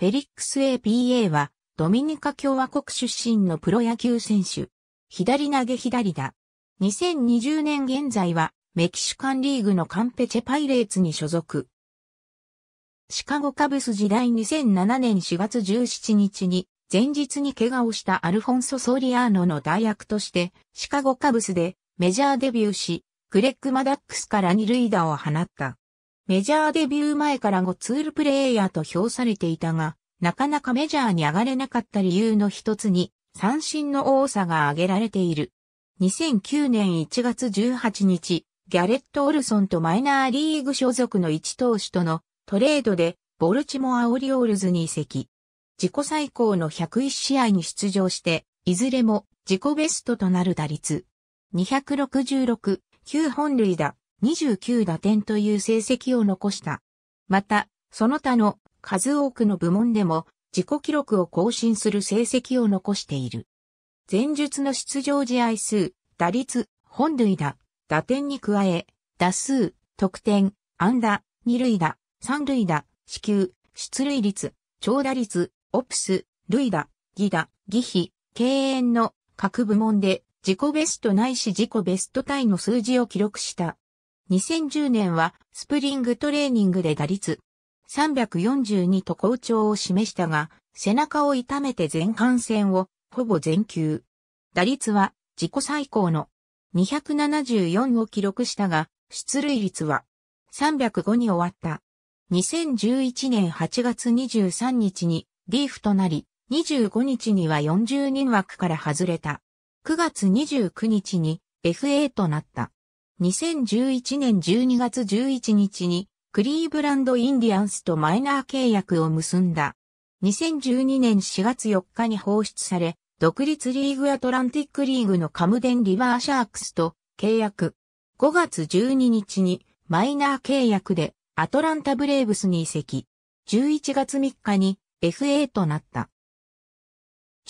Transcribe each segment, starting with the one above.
フェリックス APA は、ドミニカ共和国出身のプロ野球選手。左投げ左だ。2020年現在は、メキシカンリーグのカンペチェパイレーツに所属。シカゴカブス時代2007年4月17日に、前日に怪我をしたアルフォンソ・ソリアーノの代役として、シカゴカブスでメジャーデビューし、グレッグ・マダックスから二塁打を放った。メジャーデビュー前から5ツールプレイヤーと評されていたが、なかなかメジャーに上がれなかった理由の一つに、三振の多さが挙げられている。2009年1月18日、ギャレット・オルソンとマイナーリーグ所属の一投手とのトレードで、ボルチモア・オリオールズに移籍。自己最高の101試合に出場して、いずれも自己ベストとなる打率。266、9本塁打、29打点という成績を残した。また、その他の数多くの部門でも自己記録を更新する成績を残している。前述の出場試合数、打率、本塁打、打点に加え、打数、得点、安打、二塁打、三塁打、支球、出塁率、長打率、オプス、塁打、義打、義比、敬遠の各部門で自己ベストないし自己ベストタイの数字を記録した。2010年はスプリングトレーニングで打率342と好調を示したが、背中を痛めて前半戦をほぼ全球。打率は自己最高の274を記録したが、出塁率は305に終わった。2011年8月23日にリーフとなり、25日には40人枠から外れた。9月29日に FA となった。2011年12月11日にクリーブランドインディアンスとマイナー契約を結んだ。2012年4月4日に放出され、独立リーグアトランティックリーグのカムデンリバーシャークスと契約。5月12日にマイナー契約でアトランタブレーブスに移籍。11月3日に FA となった。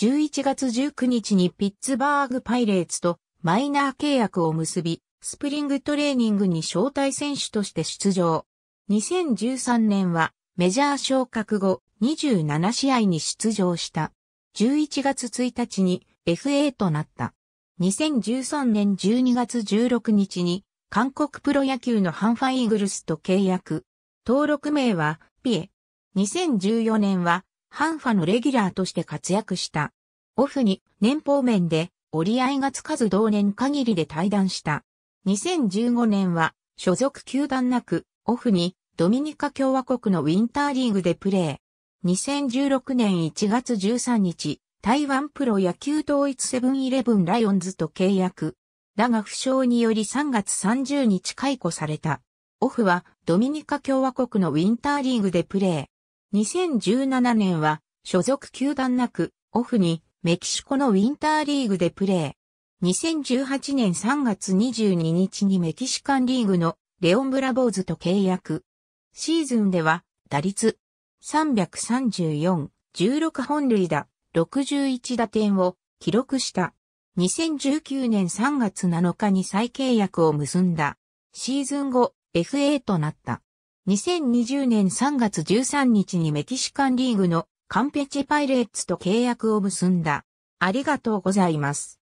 11月19日にピッツバーグパイレーツとマイナー契約を結び、スプリングトレーニングに招待選手として出場。2013年はメジャー昇格後27試合に出場した。11月1日に FA となった。2013年12月16日に韓国プロ野球のハンファイーグルスと契約。登録名はピエ。2014年はハンファのレギュラーとして活躍した。オフに年俸面で折り合いがつかず同年限りで退団した。2015年は所属球団なく、オフにドミニカ共和国のウィンターリーグでプレー。2016年1月13日、台湾プロ野球統一セブンイレブンライオンズと契約。だが負傷により3月30日解雇された。オフはドミニカ共和国のウィンターリーグでプレー。2017年は所属球団なく、オフにメキシコのウィンターリーグでプレー。2018年3月22日にメキシカンリーグのレオン・ブラボーズと契約。シーズンでは打率334、16本塁打、61打点を記録した。2019年3月7日に再契約を結んだ。シーズン後、FA となった。2020年3月13日にメキシカンリーグのカンペチパイレーツと契約を結んだ。ありがとうございます。